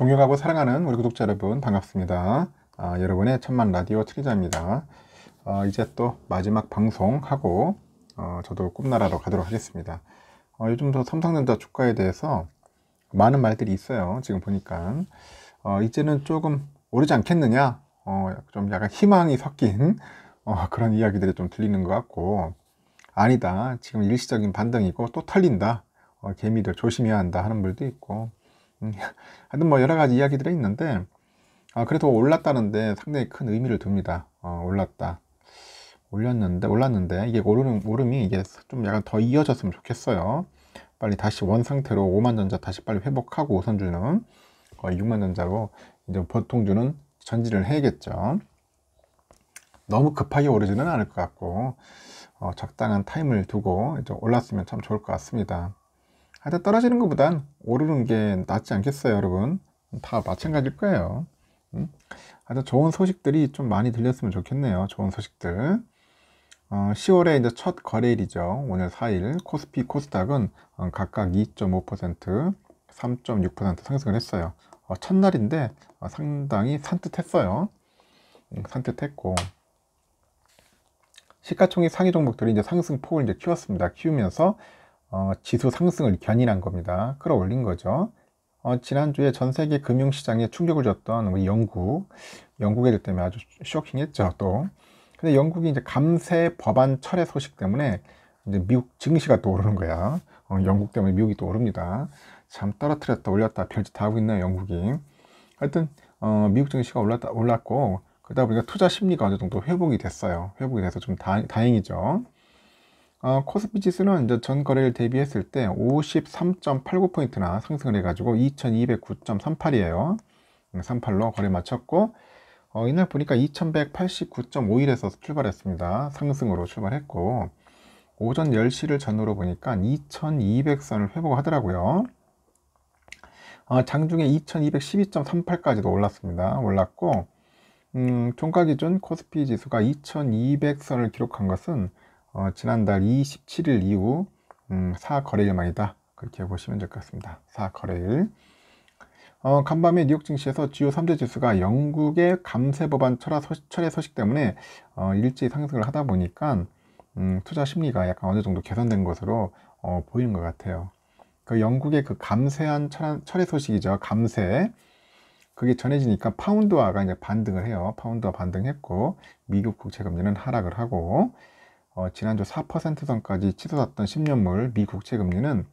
존경하고 사랑하는 우리 구독자 여러분 반갑습니다. 아, 여러분의 천만 라디오 트리자입니다. 아, 이제 또 마지막 방송하고 어, 저도 꿈나라로 가도록 하겠습니다. 어, 요즘 더 삼성전자 주가에 대해서 많은 말들이 있어요. 지금 보니까 어, 이제는 조금 오르지 않겠느냐 어, 좀 약간 희망이 섞인 어, 그런 이야기들이 좀 들리는 것 같고 아니다 지금 일시적인 반등이고 또털린다 어, 개미들 조심해야 한다 하는 분도 들 있고 음, 하여튼 뭐 여러 가지 이야기들이 있는데 아, 그래도 올랐다는데 상당히 큰 의미를 둡니다. 어, 올랐다. 올렸는데 올랐는데 이게 오르는 오름이 이게 좀 약간 더 이어졌으면 좋겠어요. 빨리 다시 원 상태로 5만 전자 다시 빨리 회복하고 우선주는 거의 6만 전자로 이제 보통주는 전지를 해야겠죠. 너무 급하게 오르지는 않을 것 같고 어, 적당한 타임을 두고 이제 올랐으면 참 좋을 것 같습니다. 하다 아, 떨어지는 것보단 오르는 게 낫지 않겠어요 여러분 다 마찬가지일 거예요 음? 하여 아, 좋은 소식들이 좀 많이 들렸으면 좋겠네요 좋은 소식들 어, 10월에 이제 첫 거래일이죠 오늘 4일 코스피 코스닥은 어, 각각 2.5% 3.6% 상승을 했어요 어, 첫날인데 어, 상당히 산뜻했어요 음, 산뜻했고 시가총액 상위 종목들이 이제 상승폭을 이제 키웠습니다 키우면서 어, 지수 상승을 견인한 겁니다. 끌어올린 거죠. 어, 지난주에 전 세계 금융시장에 충격을 줬던 영국, 영국에 들 때문에 아주 쇼킹했죠, 또. 근데 영국이 이제 감세 법안 철회 소식 때문에 이제 미국 증시가 또 오르는 거야. 어, 영국 때문에 미국이 또 오릅니다. 참 떨어뜨렸다 올렸다 별짓 다 하고 있네요, 영국이. 하여튼, 어, 미국 증시가 올랐다, 올랐고, 그러다 보니까 투자 심리가 어느 정도 회복이 됐어요. 회복이 돼서 좀 다, 다행이죠. 어, 코스피 지수는 이제 전 거래일 대비했을 때 53.89포인트나 상승을 해가지고 2209.38이에요. 38로 음, 거래 마쳤고, 어, 이날 보니까 2189.51에서 출발했습니다. 상승으로 출발했고, 오전 10시를 전후로 보니까 2200선을 회복하더라고요. 어, 장중에 2212.38까지도 올랐습니다. 올랐고, 음, 종가 기준 코스피 지수가 2200선을 기록한 것은 어, 지난달 27일 이후 음, 4거래일만이다. 그렇게 보시면 될 것 같습니다. 4거래일 어, 간밤에 뉴욕 증시에서 주요 3대 지수가 영국의 감세 법안 철회 소식, 철회 소식 때문에 어, 일제히 상승을 하다 보니까 음, 투자 심리가 약간 어느 정도 개선된 것으로 어, 보이는 것 같아요. 그 영국의 그 감세한 철, 철회 소식이죠. 감세. 그게 전해지니까 파운드화가 이제 반등을 해요. 파운드화 반등했고 미국 국채 금리는 하락을 하고 어, 지난주 4% 선까지 치솟았던 10년물 미 국채 금리는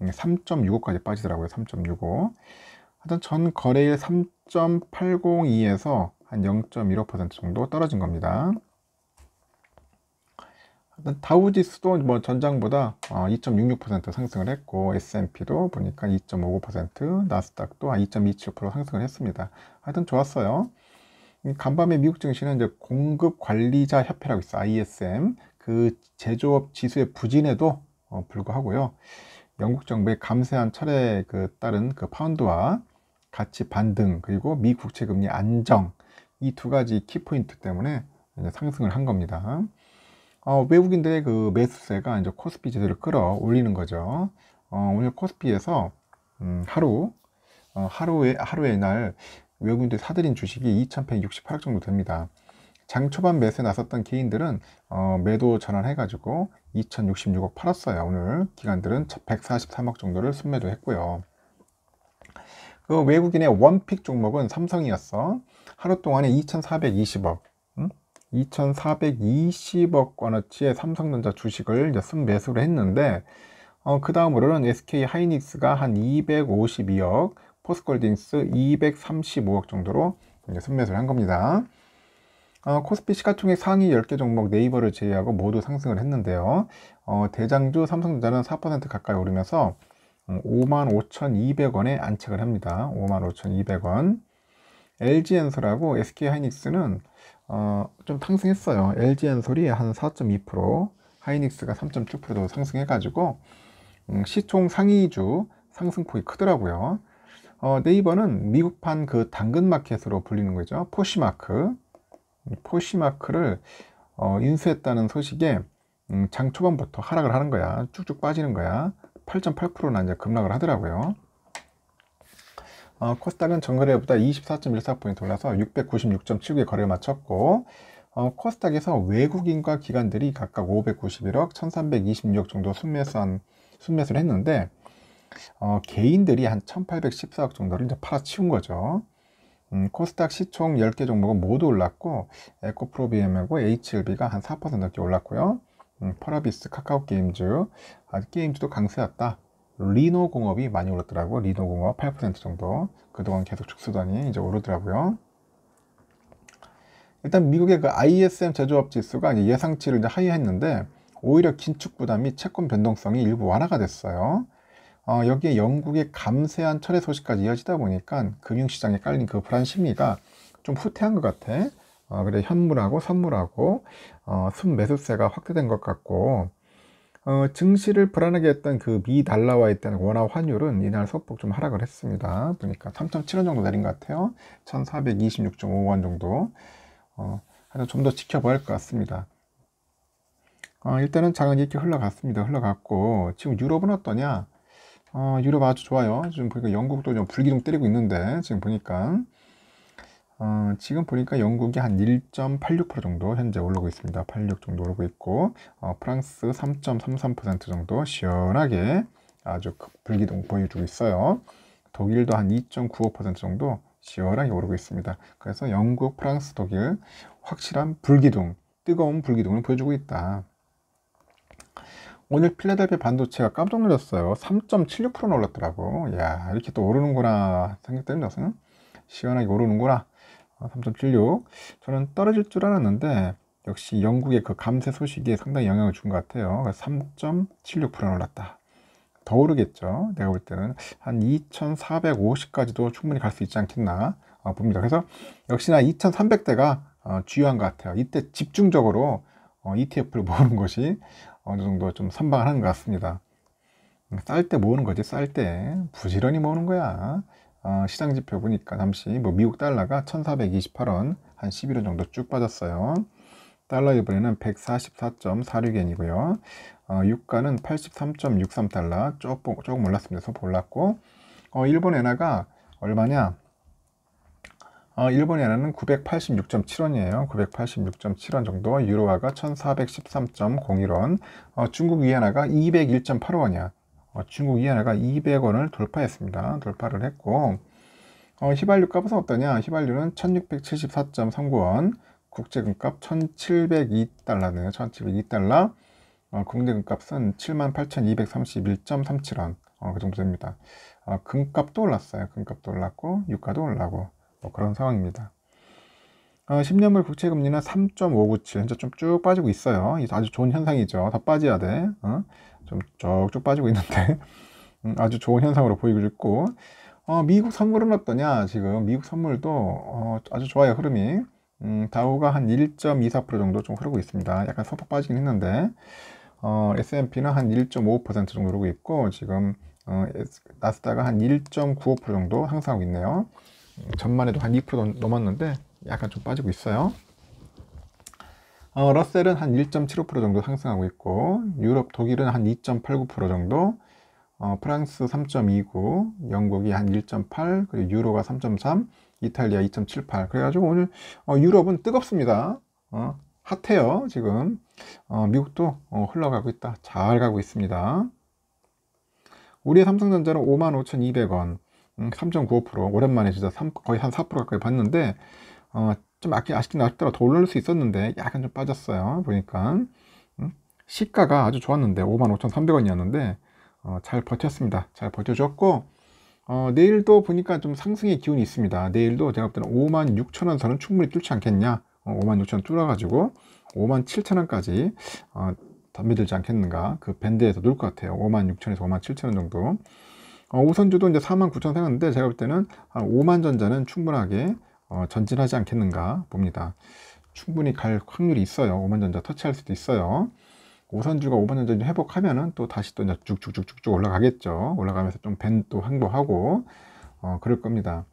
3.65까지 음, 빠지더라고요. 3.65. 하여튼 전 거래일 3.802에서 한 0.15% 정도 떨어진 겁니다. 하여튼 다우지수도 뭐 전장보다 2.66% 어, 상승을 했고 S&P도 보니까 2.59% 나스닥도 2.27% 상승을 했습니다. 하여튼 좋았어요. 간밤에 미국 증시는 이제 공급 관리자 협회라고 있어 ISM 그 제조업 지수의 부진에도 어, 불구하고요. 영국 정부의 감세한 철에 그 따른 그 파운드와 가치 반등 그리고 미 국채 금리 안정 이 두 가지 키포인트 때문에 상승을 한 겁니다. 어, 외국인들의 그 매수세가 이제 코스피 지수를 끌어올리는 거죠. 어, 오늘 코스피에서 음, 하루 어, 하루에 하루의 날 외국인들 사들인 주식이 2,168억 정도 됩니다. 장 초반 매수에 나섰던 개인들은 어, 매도 전환해가지고 2,066억 팔았어요. 오늘 기관들은 143억 정도를 순매도 했고요. 그 외국인의 원픽 종목은 삼성이었어. 하루 동안에 2,420억, 응? 2,420억 원어치의 삼성전자 주식을 순매수를 했는데 어, 그 다음으로는 SK 하이닉스가 한 252억, 포스콜딩스 235억 정도로 순매수를 한 겁니다. 어, 코스피 시가총액 상위 10개 종목 네이버를 제외하고 모두 상승을 했는데요. 어, 대장주 삼성전자는 4% 가까이 오르면서 55,200원에 음, 안착을 합니다. 55,200원. LG엔솔하고 SK하이닉스는 어, 좀 상승했어요. LG엔솔이 한 4.2%, 하이닉스가 3.7%도 상승해가지고 음, 시총 상위주 상승폭이 크더라고요. 어, 네이버는 미국판 그 당근마켓으로 불리는 거죠. 포시마크. 포시마크를 어, 인수했다는 소식에 음, 장 초반부터 하락을 하는 거야. 쭉쭉 빠지는 거야. 8.8%나 이제 급락을 하더라고요. 어, 코스닥은 전거래보다 24.14포인트 올라서 6 9 6 7 9에 거래를 마쳤고 어, 코스닥에서 외국인과 기관들이 각각 591억, 1326억 정도 순매수한, 순매수를 했는데 어, 개인들이 한 1814억 정도를 이제 팔아치운 거죠. 음, 코스닥 시총 10개 종목은 모두 올랐고 에코프로비엠하고 HLB가 한 4% 넘게 올랐고요. 음, 퍼라비스, 카카오게임즈, 아, 게임즈도 강세였다. 리노공업이 많이 올랐더라고요. 리노공업 8% 정도. 그동안 계속 축소단니 이제 오르더라고요. 일단 미국의 그 ISM 제조업 지수가 예상치를 이제 하이했는데 오히려 긴축 부담이 채권 변동성이 일부 완화가 됐어요. 어, 여기에 영국의 감세한 철회 소식까지 이어지다 보니까 금융시장에 깔린 그 불안 심리가 좀 후퇴한 것 같아. 어, 그래 현물하고 선물하고 어, 순매수세가 확대된 것 같고 어, 증시를 불안하게 했던 그미 달러와의 있던 원화 환율은 이날 소폭 좀 하락을 했습니다. 보니까 3.7원 정도 내린 것 같아요. 1,426.5원 정도. 어, 하여튼 좀더 지켜봐야 할 것 같습니다. 어, 일단은 장은 이렇게 흘러갔습니다. 흘러갔고 지금 유럽은 어떠냐? 어, 유럽 아주 좋아요. 지금 보니까 영국도 좀 불기둥 때리고 있는데 지금 보니까 어, 지금 보니까 영국이 한 1.86% 정도 현재 오르고 있습니다. 86 정도 오르고 있고 어, 프랑스 3.33% 정도 시원하게 아주 그 불기둥 보여주고 있어요. 독일도 한 2.95% 정도 시원하게 오르고 있습니다. 그래서 영국, 프랑스, 독일 확실한 불기둥, 뜨거운 불기둥을 보여주고 있다. 오늘 필라델피아 반도체가 깜짝 놀랐어요. 3.76% 올랐더라고. 야 이렇게 또 오르는구나. 생각되는 것은 시원하게 오르는구나. 3.76. 어, 저는 떨어질 줄 알았는데 역시 영국의 그 감세 소식이 상당히 영향을 준 것 같아요. 3.76% 올랐다. 더 오르겠죠. 내가 볼 때는 한 2,450까지도 충분히 갈 수 있지 않겠나 어, 봅니다. 그래서 역시나 2,300대가 어, 주요한 것 같아요. 이때 집중적으로 ETF를 모으는 것이 어느 정도 좀 선방을 한 것 같습니다. 쌀 때 모으는 뭐 거지, 쌀 때. 부지런히 모으는 뭐 거야. 어, 시장 지표 보니까 잠시 뭐 미국 달러가 1428원 한 11원 정도 쭉 빠졌어요. 달러 이번에는 144.46엔이고요. 어, 유가는 83.63달러 조금, 조금 올랐습니다. 소폭 올랐고 어, 일본 엔화가 얼마냐? 어, 일본 엔화는 986.7원이에요. 986.7원 정도, 유로화가 1413.01원, 어, 중국 위안화가 201.85원이야. 어, 중국 위안화가 200원을 돌파했습니다. 돌파를 했고, 어, 휘발유 값은 어떠냐? 휘발유는 1674.39원, 국제금값 1702달러네요. 1702달러, 어, 국내금값은 78,231.37원, 어, 그 정도 됩니다. 어, 금값도 올랐어요. 금값도 올랐고, 유가도 올라고. 뭐 그런 상황입니다. 어, 10년물 국채금리는 3.597 현재 좀 쭉 빠지고 있어요. 아주 좋은 현상이죠. 더 빠져야 돼. 어? 좀 쭉쭉 빠지고 있는데 음, 아주 좋은 현상으로 보이고 있고 어, 미국 선물은 어떠냐? 지금 미국 선물도 어, 아주 좋아요 흐름이 음, 다우가 한 1.24% 정도 좀 흐르고 있습니다. 약간 서폭 빠지긴 했는데 어, S&P는 한 1 5 정도 흐르고 있고 지금 어, 나스닥은 한1.95% 정도 상승하고 있네요. 전만 해도 한 2% 넘었는데 약간 좀 빠지고 있어요. 어, 러셀은 한 1.75% 정도 상승하고 있고 유럽 독일은 한 2.89% 정도 어, 프랑스 3.29 영국이 한1.8 그리고 유로가 3.3 이탈리아 2.78 그래가지고 오늘 어, 유럽은 뜨겁습니다 어, 핫해요 지금 어, 미국도 어, 흘러가고 있다 잘 가고 있습니다 우리의 삼성전자로 55,200원 3.95% 음, 오랜만에 진짜 3, 거의 한 4% 가까이 봤는데 어, 좀 아쉽긴, 아쉽긴 아쉽더라 더 올릴 수 있었는데 약간 좀 빠졌어요 보니까 음, 시가가 아주 좋았는데 55,300원이었는데 어, 잘 버텼습니다 잘 버텨줬고 어, 내일도 보니까 좀 상승의 기운이 있습니다 내일도 제가 볼 때는 56,000원 선은 충분히 뚫지 않겠냐 어, 56,000원 뚫어가지고 57,000원까지 어, 담배 들지 않겠는가 그 밴드에서 놀 것 같아요 56,000에서 원 57,000원 정도 어, 우선주도 이제 4만 9천 생겼는데 제가 볼 때는 한 5만 전자는 충분하게 어, 전진하지 않겠는가 봅니다. 충분히 갈 확률이 있어요. 5만 전자 터치할 수도 있어요. 우선주가 5만 전자 회복하면또 다시 또 쭉쭉쭉쭉쭉 올라가겠죠. 올라가면서 좀 밴또 행보하고 어, 그럴 겁니다.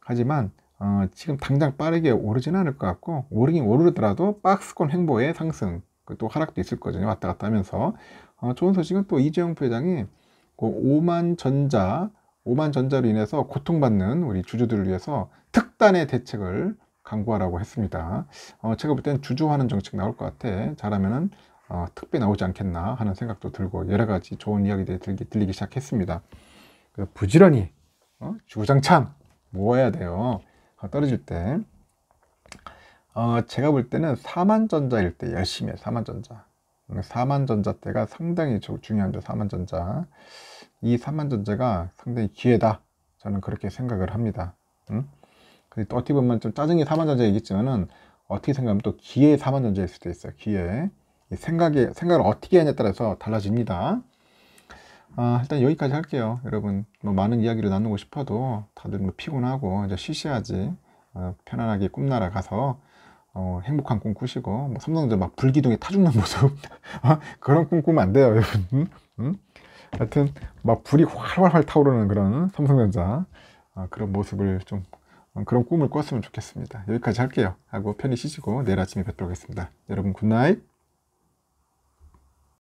하지만 어, 지금 당장 빠르게 오르지는 않을 것 같고 오르긴 오르더라도 박스권 행보의 상승 그 또 하락도 있을 거거든요. 왔다 갔다 하면서 어, 좋은 소식은 또 이재용 부회장이 5만 그 전자, 오만 전자로 인해서 고통받는 우리 주주들을 위해서 특단의 대책을 강구하라고 했습니다. 어, 제가 볼 때는 주주하는 정책 나올 것 같아. 잘하면은 어, 특비 나오지 않겠나 하는 생각도 들고 여러 가지 좋은 이야기들이 들기, 들리기 시작했습니다. 그 부지런히 어? 주구장창 모아야 돼요. 어, 떨어질 때. 어, 제가 볼 때는 4만전자일 때 열심히 해 4만전자. 그러니까 사만전자 때가 상당히 중요한데 사만전자 이 사만전자가 상당히 기회다 저는 그렇게 생각을 합니다 응? 음? 근데 어떻게 보면 좀 짜증이 사만전자 얘기했지만은 어떻게 생각하면 또 기회의 사만전자일 수도 있어요 기회 생각이 생각을 어떻게 하냐에 따라서 달라집니다 아, 일단 여기까지 할게요 여러분 뭐 많은 이야기를 나누고 싶어도 다들 뭐 피곤하고 이제 쉬셔야지 어, 편안하게 꿈나라 가서 어, 행복한 꿈 꾸시고 뭐 삼성전자 막 불기둥에 타 죽는 모습 어? 그런 꿈 꾸면 안 돼요 여러분 음? 하여튼 막 불이 활활활 타오르는 그런 삼성전자 어, 그런 모습을 좀 어, 그런 꿈을 꿨으면 좋겠습니다 여기까지 할게요 하고 편히 쉬시고 내일 아침에 뵙도록 하겠습니다 여러분 굿나잇